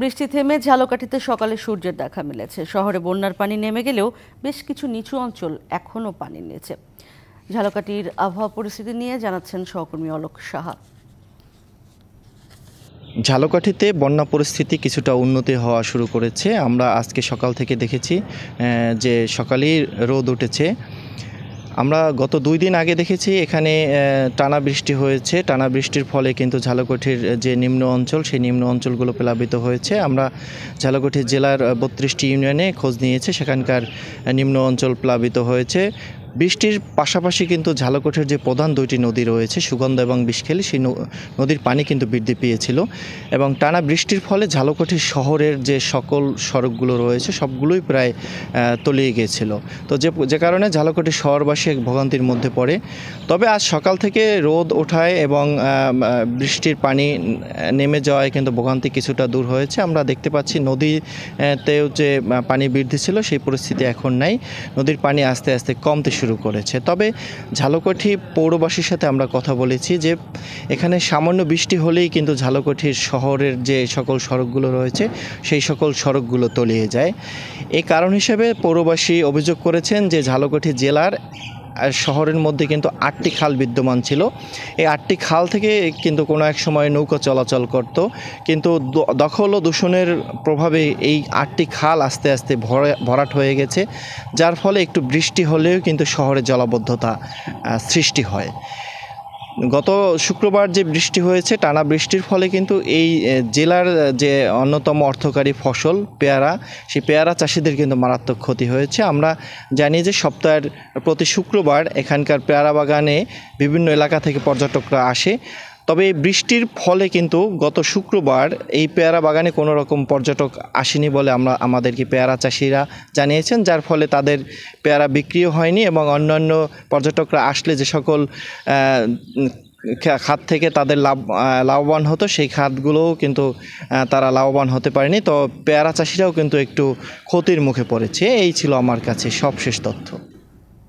বৃষ্টি থেমে ঝালকাঠিতে সকালে সূর্যের দেখা মিলেছে শহরে বন্যার পানি নেমে গেলেও বেশ কিছু নিচু অঞ্চল এখনও পানি নিয়েছে ঝালকাঠির আবহাওয়া পরিস্থিতি নিয়ে জানাচ্ছেন সহকর্মী অলোক সাহা ঝালকাঠিতে বন্যা পরিস্থিতি কিছুটা উন্নতি হওয়া শুরু করেছে আমরা আজকে সকাল থেকে দেখেছি যে সকালেই রোদ উঠেছে আমরা গত দুই দিন আগে দেখেছি এখানে টানা বৃষ্টি হয়েছে টানা বৃষ্টির ফলে কিন্তু ঝালকুঠির যে নিম্ন অঞ্চল সেই নিম্ন অঞ্চলগুলো প্লাবিত হয়েছে আমরা ঝালকুঠি জেলার বত্রিশটি ইউনিয়নে খোঁজ নিয়েছে সেখানকার নিম্ন অঞ্চল প্লাবিত হয়েছে বৃষ্টির পাশাপাশি কিন্তু ঝালকোঠের যে প্রধান দুইটি নদী রয়েছে সুগন্ধ এবং বিষখেলি সেই নদীর পানি কিন্তু বৃদ্ধি পেয়েছিল এবং টানা বৃষ্টির ফলে ঝালকোঠি শহরের যে সকল সড়কগুলো রয়েছে সবগুলোই প্রায় তলিয়ে গিয়েছিল তো যে যে কারণে ঝালকোঠি শহরবাসী এক ভোগান্তির মধ্যে পড়ে তবে আজ সকাল থেকে রোদ ওঠায় এবং বৃষ্টির পানি নেমে যাওয়ায় কিন্তু ভোগান্তি কিছুটা দূর হয়েছে আমরা দেখতে পাচ্ছি নদীতেও যে পানি বৃদ্ধি ছিল সেই পরিস্থিতি এখন নাই নদীর পানি আস্তে আস্তে কমতে শুরু করেছে তবে ঝালকাঠি পৌরবাসীর সাথে আমরা কথা বলেছি যে এখানে সামান্য বৃষ্টি হলেই কিন্তু ঝালকাঠির শহরের যে সকল সড়কগুলো রয়েছে সেই সকল সড়কগুলো তলিয়ে যায় এ কারণ হিসেবে পৌরবাসী অভিযোগ করেছেন যে ঝালকাঠি জেলার শহরের মধ্যে কিন্তু আটটি খাল বিদ্যমান ছিল এই আটটি খাল থেকে কিন্তু কোনো এক সময় নৌকা চলাচল করত কিন্তু দখল ও দূষণের প্রভাবে এই আটটি খাল আস্তে আস্তে ভরাট হয়ে গেছে যার ফলে একটু বৃষ্টি হলেও কিন্তু শহরে জলাবদ্ধতা সৃষ্টি হয় গত শুক্রবার যে বৃষ্টি হয়েছে টানা বৃষ্টির ফলে কিন্তু এই জেলার যে অন্যতম অর্থকারী ফসল পেয়ারা সেই পেয়ারা চাষিদের কিন্তু মারাত্মক ক্ষতি হয়েছে আমরা জানি যে সপ্তাহের প্রতি শুক্রবার এখানকার পেয়ারা বাগানে বিভিন্ন এলাকা থেকে পর্যটকরা আসে তবে বৃষ্টির ফলে কিন্তু গত শুক্রবার এই পেয়ারা বাগানে কোনো রকম পর্যটক আসেনি বলে আমরা আমাদেরকে পেয়ারা চাষিরা জানিয়েছেন যার ফলে তাদের পেয়ারা বিক্রিও হয়নি এবং অন্যান্য পর্যটকরা আসলে যে সকল খাত থেকে তাদের লাভ লাভবান হতো সেই খাতগুলোও কিন্তু তারা লাভবান হতে পারেনি তো পেয়ারা চাষিরাও কিন্তু একটু ক্ষতির মুখে পড়েছে এই ছিল আমার কাছে সবশেষ তথ্য